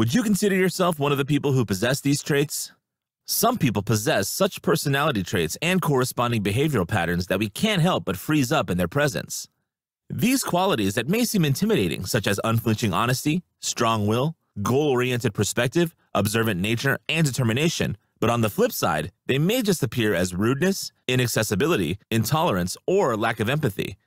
Would you consider yourself one of the people who possess these traits? Some people possess such personality traits and corresponding behavioral patterns that we can't help but freeze up in their presence. These qualities that may seem intimidating, such as unflinching honesty, strong will, goal-oriented perspective, observant nature, and determination, but on the flip side, they may just appear as rudeness, inaccessibility, intolerance, or lack of empathy,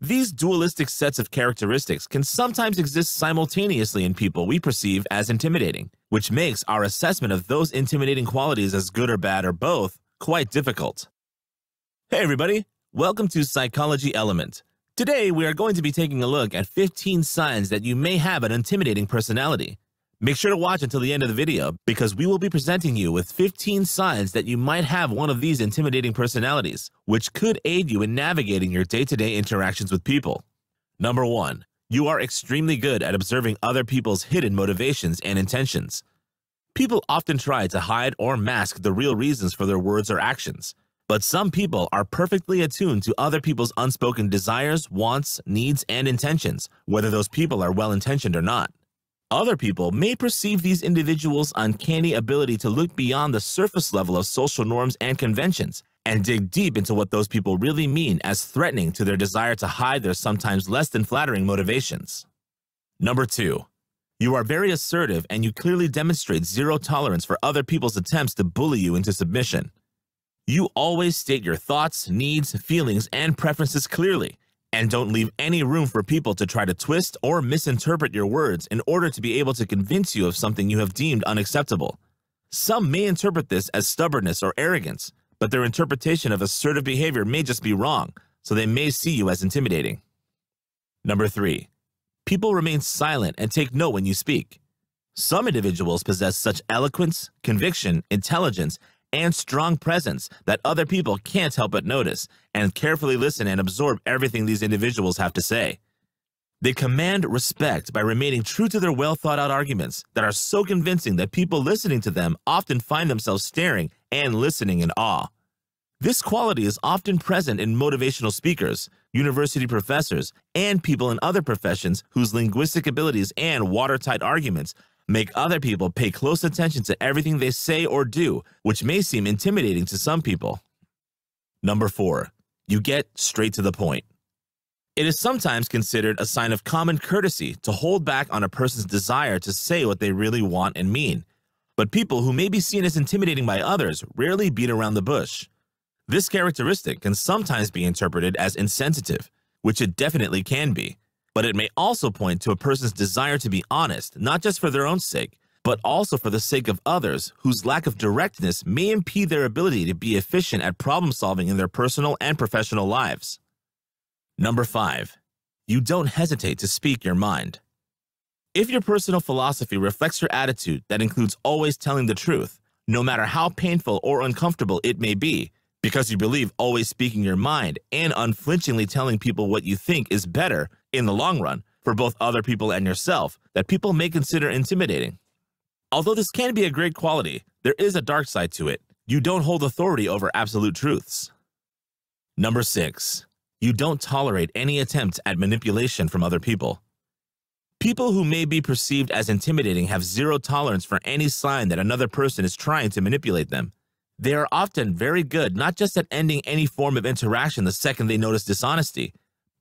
these dualistic sets of characteristics can sometimes exist simultaneously in people we perceive as intimidating, which makes our assessment of those intimidating qualities as good or bad or both quite difficult. Hey everybody, welcome to Psychology Element. Today we are going to be taking a look at 15 signs that you may have an intimidating personality. Make sure to watch until the end of the video because we will be presenting you with 15 signs that you might have one of these intimidating personalities, which could aid you in navigating your day-to-day -day interactions with people. Number 1. You are extremely good at observing other people's hidden motivations and intentions. People often try to hide or mask the real reasons for their words or actions, but some people are perfectly attuned to other people's unspoken desires, wants, needs, and intentions, whether those people are well-intentioned or not. Other people may perceive these individuals' uncanny ability to look beyond the surface level of social norms and conventions and dig deep into what those people really mean as threatening to their desire to hide their sometimes less than flattering motivations. Number two, you are very assertive and you clearly demonstrate zero tolerance for other people's attempts to bully you into submission. You always state your thoughts, needs, feelings, and preferences clearly and don't leave any room for people to try to twist or misinterpret your words in order to be able to convince you of something you have deemed unacceptable. Some may interpret this as stubbornness or arrogance, but their interpretation of assertive behavior may just be wrong, so they may see you as intimidating. Number three, people remain silent and take note when you speak. Some individuals possess such eloquence, conviction, intelligence, and strong presence that other people can't help but notice and carefully listen and absorb everything these individuals have to say. They command respect by remaining true to their well-thought-out arguments that are so convincing that people listening to them often find themselves staring and listening in awe. This quality is often present in motivational speakers, university professors, and people in other professions whose linguistic abilities and watertight arguments Make other people pay close attention to everything they say or do, which may seem intimidating to some people. Number four, you get straight to the point. It is sometimes considered a sign of common courtesy to hold back on a person's desire to say what they really want and mean. But people who may be seen as intimidating by others rarely beat around the bush. This characteristic can sometimes be interpreted as insensitive, which it definitely can be but it may also point to a person's desire to be honest, not just for their own sake, but also for the sake of others whose lack of directness may impede their ability to be efficient at problem solving in their personal and professional lives. Number five, you don't hesitate to speak your mind. If your personal philosophy reflects your attitude that includes always telling the truth, no matter how painful or uncomfortable it may be, because you believe always speaking your mind and unflinchingly telling people what you think is better in the long run for both other people and yourself that people may consider intimidating. Although this can be a great quality, there is a dark side to it. You don't hold authority over absolute truths. Number six, you don't tolerate any attempt at manipulation from other people. People who may be perceived as intimidating have zero tolerance for any sign that another person is trying to manipulate them. They are often very good not just at ending any form of interaction the second they notice dishonesty,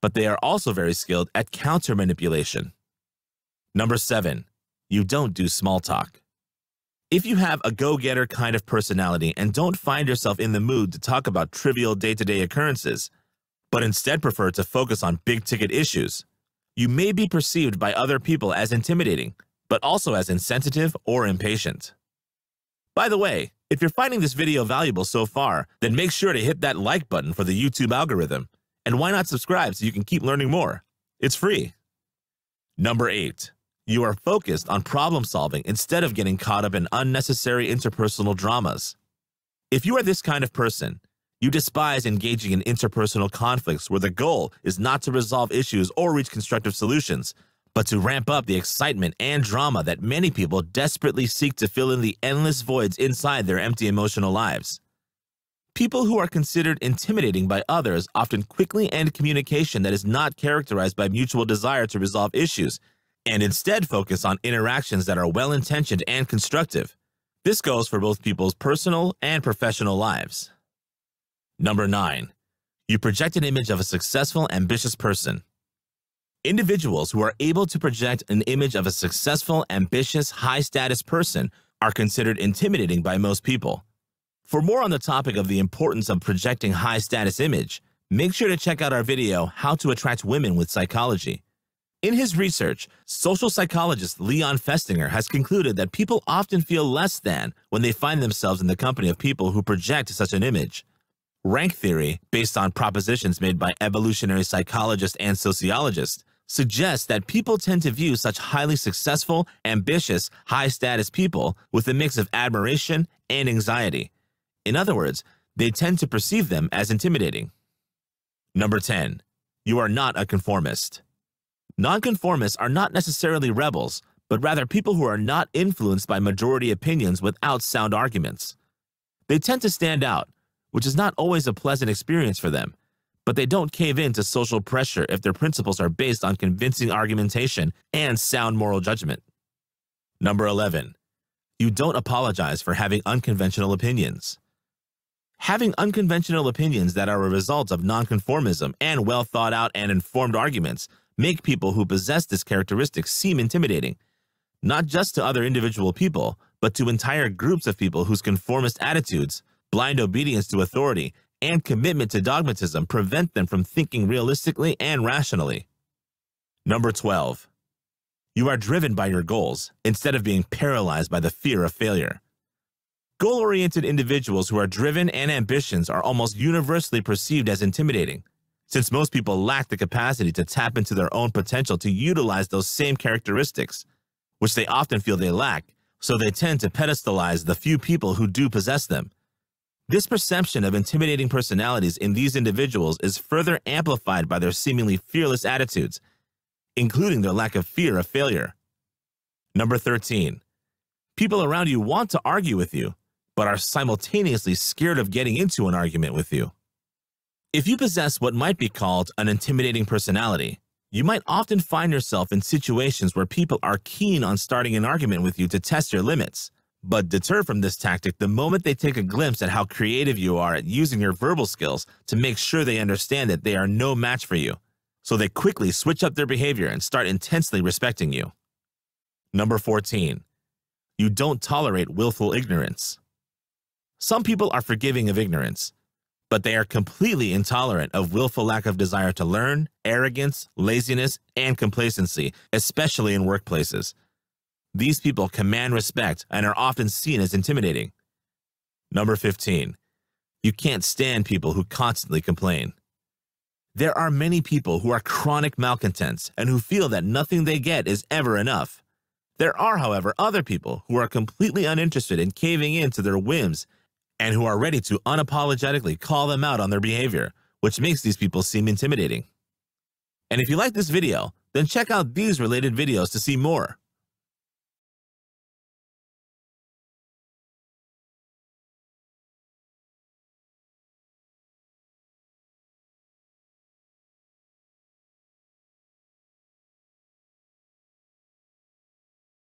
but they are also very skilled at counter manipulation. Number seven, you don't do small talk. If you have a go-getter kind of personality and don't find yourself in the mood to talk about trivial day-to-day -day occurrences, but instead prefer to focus on big-ticket issues, you may be perceived by other people as intimidating, but also as insensitive or impatient. By the way, if you're finding this video valuable so far, then make sure to hit that like button for the YouTube algorithm and why not subscribe so you can keep learning more? It's free. Number eight, you are focused on problem solving instead of getting caught up in unnecessary interpersonal dramas. If you are this kind of person, you despise engaging in interpersonal conflicts where the goal is not to resolve issues or reach constructive solutions, but to ramp up the excitement and drama that many people desperately seek to fill in the endless voids inside their empty emotional lives. People who are considered intimidating by others often quickly end communication that is not characterized by mutual desire to resolve issues, and instead focus on interactions that are well-intentioned and constructive. This goes for both people's personal and professional lives. Number 9. You project an image of a successful, ambitious person. Individuals who are able to project an image of a successful, ambitious, high-status person are considered intimidating by most people. For more on the topic of the importance of projecting high status image, make sure to check out our video, How to Attract Women with Psychology. In his research, social psychologist Leon Festinger has concluded that people often feel less than when they find themselves in the company of people who project such an image. Rank theory, based on propositions made by evolutionary psychologists and sociologists, suggests that people tend to view such highly successful, ambitious, high-status people with a mix of admiration and anxiety. In other words, they tend to perceive them as intimidating. Number 10. You are not a conformist. Nonconformists are not necessarily rebels, but rather people who are not influenced by majority opinions without sound arguments. They tend to stand out, which is not always a pleasant experience for them, but they don't cave in to social pressure if their principles are based on convincing argumentation and sound moral judgment. Number 11. You don't apologize for having unconventional opinions. Having unconventional opinions that are a result of nonconformism and well thought out and informed arguments make people who possess this characteristic seem intimidating, not just to other individual people, but to entire groups of people whose conformist attitudes, blind obedience to authority, and commitment to dogmatism prevent them from thinking realistically and rationally. Number 12. You are driven by your goals instead of being paralyzed by the fear of failure. Goal oriented individuals who are driven and ambitious are almost universally perceived as intimidating, since most people lack the capacity to tap into their own potential to utilize those same characteristics, which they often feel they lack, so they tend to pedestalize the few people who do possess them. This perception of intimidating personalities in these individuals is further amplified by their seemingly fearless attitudes, including their lack of fear of failure. Number 13. People around you want to argue with you, but are simultaneously scared of getting into an argument with you. If you possess what might be called an intimidating personality, you might often find yourself in situations where people are keen on starting an argument with you to test your limits, but deter from this tactic the moment they take a glimpse at how creative you are at using your verbal skills to make sure they understand that they are no match for you. So they quickly switch up their behavior and start intensely respecting you. Number 14. You don't tolerate willful ignorance. Some people are forgiving of ignorance, but they are completely intolerant of willful lack of desire to learn, arrogance, laziness, and complacency, especially in workplaces. These people command respect and are often seen as intimidating. Number 15. You can't stand people who constantly complain. There are many people who are chronic malcontents and who feel that nothing they get is ever enough. There are, however, other people who are completely uninterested in caving in to their whims and who are ready to unapologetically call them out on their behavior, which makes these people seem intimidating. And if you like this video, then check out these related videos to see more.